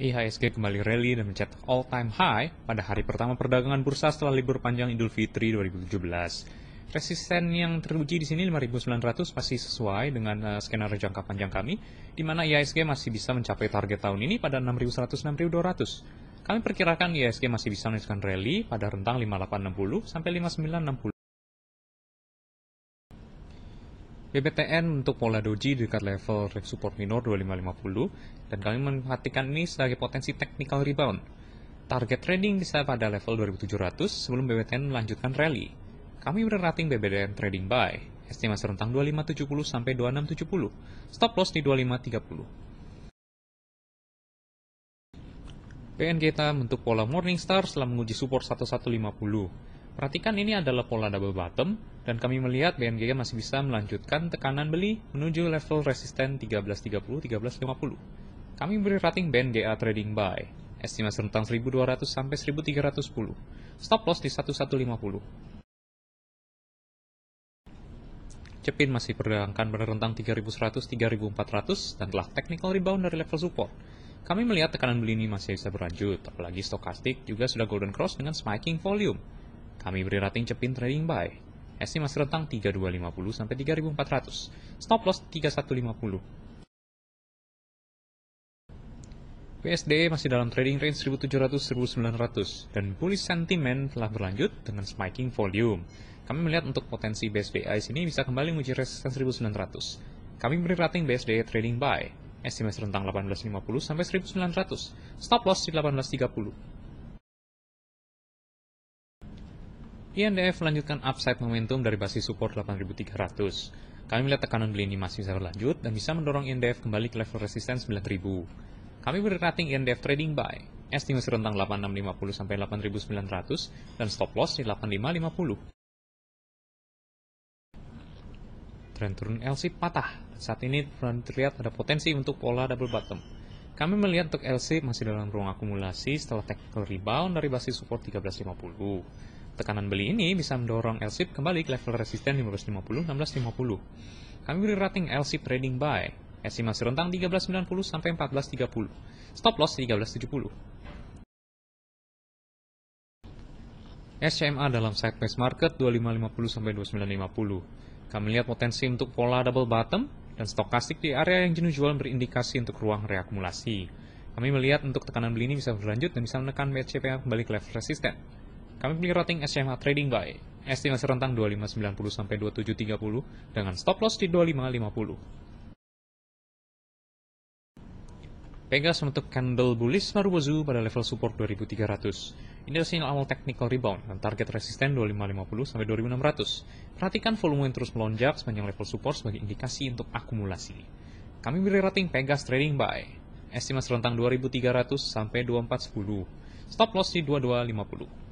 IHSG e kembali rally dan mencetak all-time high pada hari pertama perdagangan bursa setelah libur panjang Idul Fitri 2017. Resisten yang teruji di sini 5.900 masih sesuai dengan uh, skenario jangka panjang kami, di mana IHSG e masih bisa mencapai target tahun ini pada 6.100-6.200. Kami perkirakan IHSG e masih bisa melanjutkan rally pada rentang 5860 sampai 5960. BBTN untuk pola doji dekat level support minor 2550 dan kami memperhatikan ini sebagai potensi technical rebound. Target trading bisa pada level 2700 sebelum BBTN melanjutkan rally. Kami berrating BPTN trading buy, estimasi rentang 2570 sampai 2670, stop loss di 2530. PN kita membentuk pola Morningstar setelah menguji support 1150 perhatikan ini adalah pola double bottom, dan kami melihat BMGG masih bisa melanjutkan tekanan beli menuju level resisten 1330-1350. Kami beri rating BNGA trading buy, estimasi rentang 1200 sampai 1310, stop loss di 1150. Cepin masih perdagangkan pada rentang 3100-3400 dan telah technical rebound dari level support. Kami melihat tekanan beli ini masih bisa berlanjut, apalagi stokastik juga sudah golden cross dengan spiking volume. Kami beri rating cepin trading buy. Estimasi rentang 3250 sampai 3400. Stop loss 3150. PSD masih dalam trading range 1700-1900 dan bullish sentiment telah berlanjut dengan spiking volume. Kami melihat untuk potensi di sini bisa kembali menguji resistance 1900. Kami beri rating BSD trading buy, estimasi rentang 1850 sampai 1900, stop loss di 1830. INDF melanjutkan upside momentum dari basis support 8300. Kami melihat tekanan beli ini masih bisa berlanjut dan bisa mendorong INDF kembali ke level resisten 9000. Kami beri rating INDF trading buy, estimasi rentang 8650 sampai 8900 dan stop loss di 8550. Trend turun LC patah saat ini terlihat ada potensi untuk pola double bottom. Kami melihat untuk LC masih dalam ruang akumulasi setelah technical rebound dari basis support 1350. Tekanan beli ini bisa mendorong LSIP kembali ke level resisten 1550 1650. Kami beri rating LSIP trading buy, estimasi rentang 1390 sampai 1430, stop loss 1370. SCMA dalam sideways market 2550 sampai 2950. Kami lihat potensi untuk pola double bottom dan stokastik di area yang jenuh jual berindikasi untuk ruang reakumulasi. Kami melihat untuk tekanan beli ini bisa berlanjut dan bisa menekan BCPA kembali ke level resisten. Kami pilih rating SMA Trading Buy. estimasi rentang 2590 sampai 2730 dengan stop loss di 2550. Pegas untuk candle bullish Marubozu pada level support 2300. Ini adalah sinyal awal technical rebound dan target resisten 2550 sampai 2600. Perhatikan volume yang terus melonjak sepanjang level support sebagai indikasi untuk akumulasi. Kami beri rating Pegas Trading Buy. Estimasi rentang 2300 sampai 2410. Stop loss di 2250.